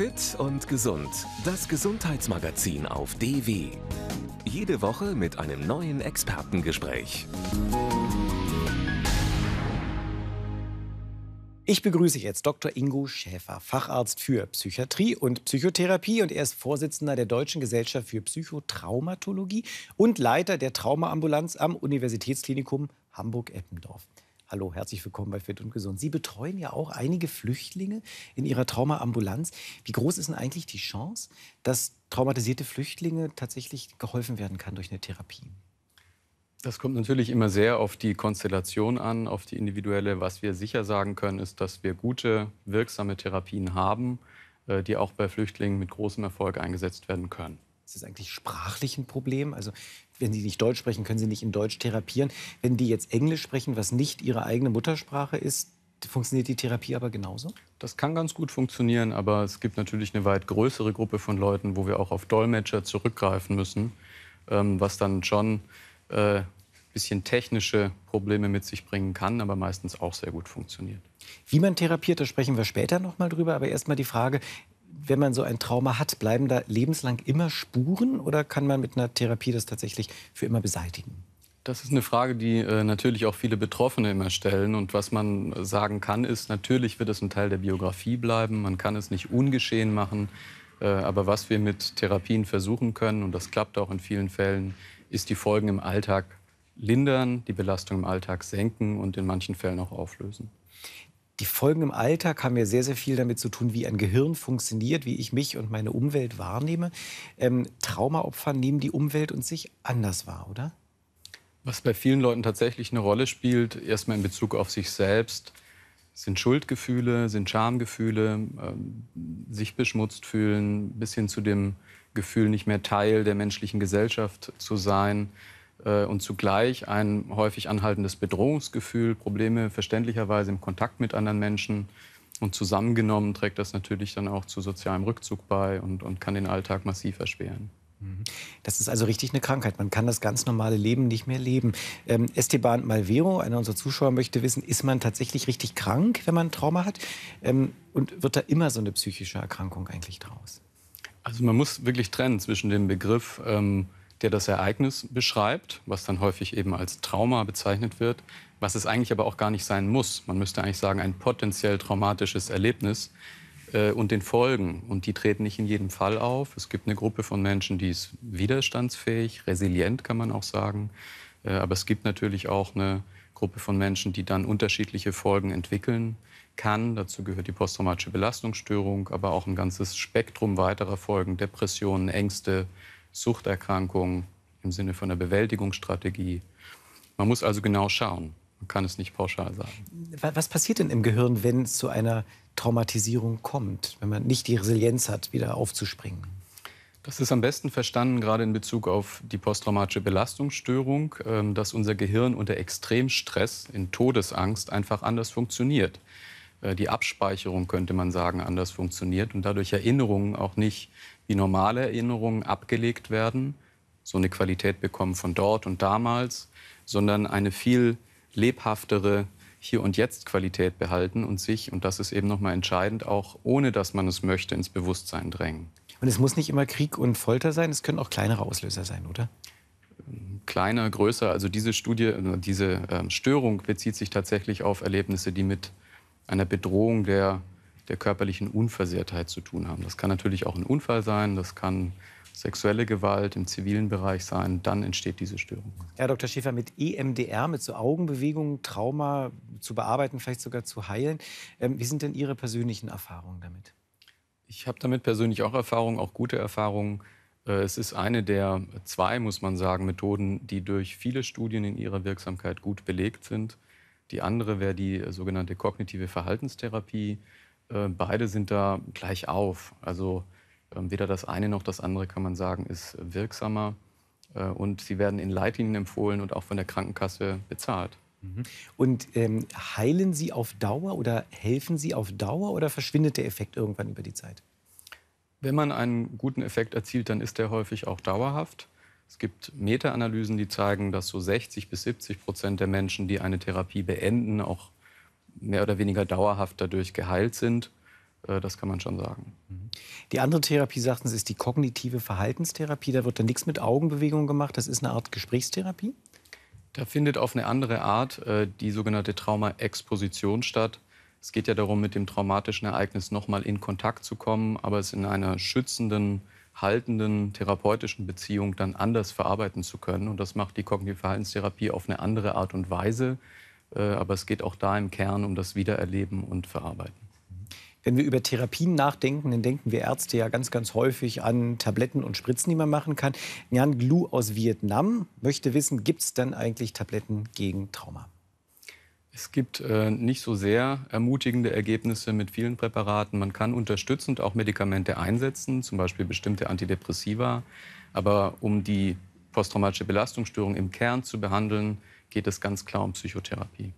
Fit und gesund. Das Gesundheitsmagazin auf DW. Jede Woche mit einem neuen Expertengespräch. Ich begrüße jetzt Dr. Ingo Schäfer, Facharzt für Psychiatrie und Psychotherapie und er ist Vorsitzender der Deutschen Gesellschaft für Psychotraumatologie und Leiter der Traumaambulanz am Universitätsklinikum Hamburg-Eppendorf. Hallo, herzlich willkommen bei Fit und Gesund. Sie betreuen ja auch einige Flüchtlinge in Ihrer Traumaambulanz. Wie groß ist denn eigentlich die Chance, dass traumatisierte Flüchtlinge tatsächlich geholfen werden kann durch eine Therapie? Das kommt natürlich immer sehr auf die Konstellation an, auf die individuelle. Was wir sicher sagen können, ist, dass wir gute, wirksame Therapien haben, äh, die auch bei Flüchtlingen mit großem Erfolg eingesetzt werden können. Ist das eigentlich sprachlich ein Problem? Also wenn sie nicht Deutsch sprechen, können sie nicht in Deutsch therapieren. Wenn die jetzt Englisch sprechen, was nicht ihre eigene Muttersprache ist, funktioniert die Therapie aber genauso? Das kann ganz gut funktionieren, aber es gibt natürlich eine weit größere Gruppe von Leuten, wo wir auch auf Dolmetscher zurückgreifen müssen, ähm, was dann schon ein äh, bisschen technische Probleme mit sich bringen kann, aber meistens auch sehr gut funktioniert. Wie man therapiert, da sprechen wir später nochmal drüber. Aber erstmal die Frage, wenn man so ein Trauma hat, bleiben da lebenslang immer Spuren oder kann man mit einer Therapie das tatsächlich für immer beseitigen? Das ist eine Frage, die äh, natürlich auch viele Betroffene immer stellen. Und was man sagen kann, ist, natürlich wird es ein Teil der Biografie bleiben. Man kann es nicht ungeschehen machen. Äh, aber was wir mit Therapien versuchen können, und das klappt auch in vielen Fällen, ist die Folgen im Alltag lindern, die Belastung im Alltag senken und in manchen Fällen auch auflösen die Folgen im Alltag haben ja sehr, sehr viel damit zu tun, wie ein Gehirn funktioniert, wie ich mich und meine Umwelt wahrnehme. Ähm, Traumaopfer nehmen die Umwelt und sich anders wahr, oder? Was bei vielen Leuten tatsächlich eine Rolle spielt, erstmal in Bezug auf sich selbst, sind Schuldgefühle, sind Schamgefühle, äh, sich beschmutzt fühlen, bis hin zu dem Gefühl, nicht mehr Teil der menschlichen Gesellschaft zu sein. Äh, und zugleich ein häufig anhaltendes Bedrohungsgefühl, Probleme verständlicherweise im Kontakt mit anderen Menschen. Und zusammengenommen trägt das natürlich dann auch zu sozialem Rückzug bei und, und kann den Alltag massiv erschweren. Mhm. Das ist also richtig eine Krankheit. Man kann das ganz normale Leben nicht mehr leben. Ähm, Esteban Malvero, einer unserer Zuschauer, möchte wissen, ist man tatsächlich richtig krank, wenn man ein Trauma hat? Ähm, und wird da immer so eine psychische Erkrankung eigentlich draus? Also man muss wirklich trennen zwischen dem Begriff ähm, der das Ereignis beschreibt, was dann häufig eben als Trauma bezeichnet wird, was es eigentlich aber auch gar nicht sein muss. Man müsste eigentlich sagen, ein potenziell traumatisches Erlebnis äh, und den Folgen. Und die treten nicht in jedem Fall auf. Es gibt eine Gruppe von Menschen, die ist widerstandsfähig, resilient kann man auch sagen. Äh, aber es gibt natürlich auch eine Gruppe von Menschen, die dann unterschiedliche Folgen entwickeln kann. Dazu gehört die posttraumatische Belastungsstörung, aber auch ein ganzes Spektrum weiterer Folgen, Depressionen, Ängste, Suchterkrankungen im Sinne von der Bewältigungsstrategie. Man muss also genau schauen. Man kann es nicht pauschal sagen. Was passiert denn im Gehirn, wenn es zu einer Traumatisierung kommt, wenn man nicht die Resilienz hat, wieder aufzuspringen? Das ist am besten verstanden, gerade in Bezug auf die posttraumatische Belastungsstörung, ähm, dass unser Gehirn unter Extremstress, in Todesangst, einfach anders funktioniert. Äh, die Abspeicherung, könnte man sagen, anders funktioniert und dadurch Erinnerungen auch nicht wie normale Erinnerungen abgelegt werden, so eine Qualität bekommen von dort und damals, sondern eine viel lebhaftere Hier- und Jetzt-Qualität behalten und sich, und das ist eben nochmal entscheidend, auch ohne dass man es möchte, ins Bewusstsein drängen. Und es muss nicht immer Krieg und Folter sein, es können auch kleinere Auslöser sein, oder? Kleiner, größer. Also diese Studie, äh, diese ähm, Störung bezieht sich tatsächlich auf Erlebnisse, die mit einer Bedrohung der, der körperlichen Unversehrtheit zu tun haben. Das kann natürlich auch ein Unfall sein, das kann sexuelle Gewalt im zivilen Bereich sein, dann entsteht diese Störung. Herr Dr. Schäfer, mit EMDR, mit so Augenbewegungen, Trauma zu bearbeiten, vielleicht sogar zu heilen, ähm, wie sind denn Ihre persönlichen Erfahrungen damit? Ich habe damit persönlich auch Erfahrungen, auch gute Erfahrungen. Äh, es ist eine der zwei, muss man sagen, Methoden, die durch viele Studien in ihrer Wirksamkeit gut belegt sind. Die andere wäre die äh, sogenannte kognitive Verhaltenstherapie. Äh, beide sind da gleich auf. Also ähm, weder das eine noch das andere kann man sagen, ist wirksamer. Äh, und sie werden in Leitlinien empfohlen und auch von der Krankenkasse bezahlt. Mhm. Und ähm, heilen sie auf Dauer oder helfen sie auf Dauer oder verschwindet der Effekt irgendwann über die Zeit? Wenn man einen guten Effekt erzielt, dann ist der häufig auch dauerhaft. Es gibt Meta-Analysen, die zeigen, dass so 60 bis 70 Prozent der Menschen, die eine Therapie beenden, auch mehr oder weniger dauerhaft dadurch geheilt sind. Äh, das kann man schon sagen. Die andere Therapie, sagten Sie, ist die kognitive Verhaltenstherapie. Da wird dann nichts mit Augenbewegungen gemacht. Das ist eine Art Gesprächstherapie? Da findet auf eine andere Art äh, die sogenannte Trauma-Exposition statt. Es geht ja darum, mit dem traumatischen Ereignis nochmal in Kontakt zu kommen, aber es in einer schützenden äh, haltenden therapeutischen Beziehung dann anders verarbeiten zu können. Und das macht die kognitive Verhaltenstherapie auf eine andere Art und Weise. Äh, aber es geht auch da im Kern um das Wiedererleben und Verarbeiten. Wenn wir über Therapien nachdenken, dann denken wir Ärzte ja ganz, ganz häufig an Tabletten und Spritzen, die man machen kann. Nhan Glu aus Vietnam möchte wissen, gibt es denn eigentlich Tabletten gegen Trauma? Es gibt äh, nicht so sehr ermutigende Ergebnisse mit vielen Präparaten. Man kann unterstützend auch Medikamente einsetzen, zum Beispiel bestimmte Antidepressiva. Aber um die posttraumatische Belastungsstörung im Kern zu behandeln, geht es ganz klar um Psychotherapie.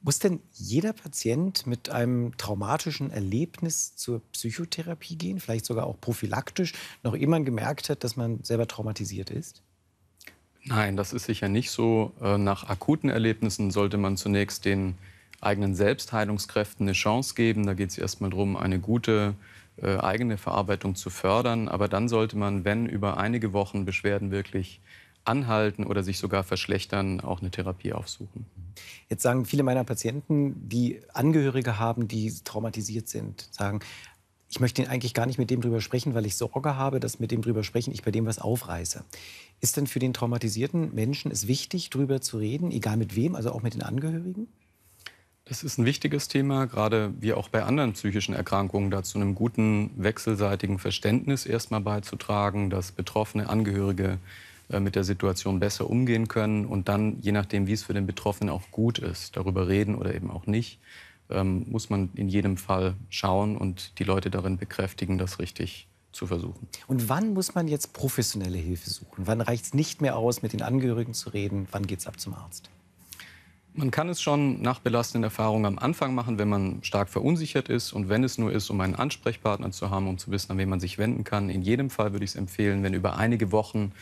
Muss denn jeder Patient mit einem traumatischen Erlebnis zur Psychotherapie gehen, vielleicht sogar auch prophylaktisch, noch immer gemerkt hat, dass man selber traumatisiert ist? Nein, das ist sicher nicht so. Äh, nach akuten Erlebnissen sollte man zunächst den eigenen Selbstheilungskräften eine Chance geben. Da geht es erstmal darum, eine gute äh, eigene Verarbeitung zu fördern. Aber dann sollte man, wenn über einige Wochen Beschwerden wirklich anhalten oder sich sogar verschlechtern, auch eine Therapie aufsuchen. Jetzt sagen viele meiner Patienten, die Angehörige haben, die traumatisiert sind, sagen, ich möchte eigentlich gar nicht mit dem drüber sprechen, weil ich Sorge habe, dass mit dem drüber sprechen ich bei dem was aufreiße. Ist denn für den traumatisierten Menschen es wichtig, drüber zu reden, egal mit wem, also auch mit den Angehörigen? Das ist ein wichtiges Thema, gerade wie auch bei anderen psychischen Erkrankungen, dazu einem guten wechselseitigen Verständnis erstmal beizutragen, dass betroffene Angehörige äh, mit der Situation besser umgehen können und dann, je nachdem, wie es für den Betroffenen auch gut ist, darüber reden oder eben auch nicht, ähm, muss man in jedem Fall schauen und die Leute darin bekräftigen, das richtig zu versuchen. Und wann muss man jetzt professionelle Hilfe suchen? Wann reicht es nicht mehr aus, mit den Angehörigen zu reden? Wann geht es ab zum Arzt? Man kann es schon nach belastenden Erfahrungen am Anfang machen, wenn man stark verunsichert ist und wenn es nur ist, um einen Ansprechpartner zu haben, um zu wissen, an wen man sich wenden kann. In jedem Fall würde ich es empfehlen, wenn über einige Wochen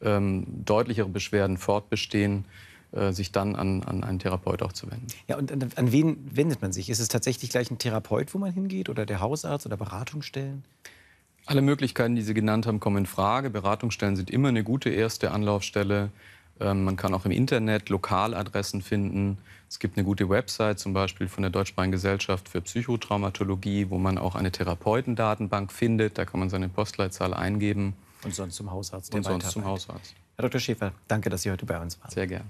ähm, deutlichere Beschwerden fortbestehen, äh, sich dann an, an einen Therapeut auch zu wenden. Ja, und an, an wen wendet man sich? Ist es tatsächlich gleich ein Therapeut, wo man hingeht oder der Hausarzt oder Beratungsstellen? Alle Möglichkeiten, die Sie genannt haben, kommen in Frage. Beratungsstellen sind immer eine gute erste Anlaufstelle. Ähm, man kann auch im Internet Lokaladressen finden. Es gibt eine gute Website, zum Beispiel von der Deutschsprachigen Gesellschaft für Psychotraumatologie, wo man auch eine Therapeutendatenbank findet. Da kann man seine Postleitzahl eingeben. Und sonst zum Hausarzt. Und sonst zum Hausarzt. Herr Dr. Schäfer, danke, dass Sie heute bei uns waren. Sehr gerne.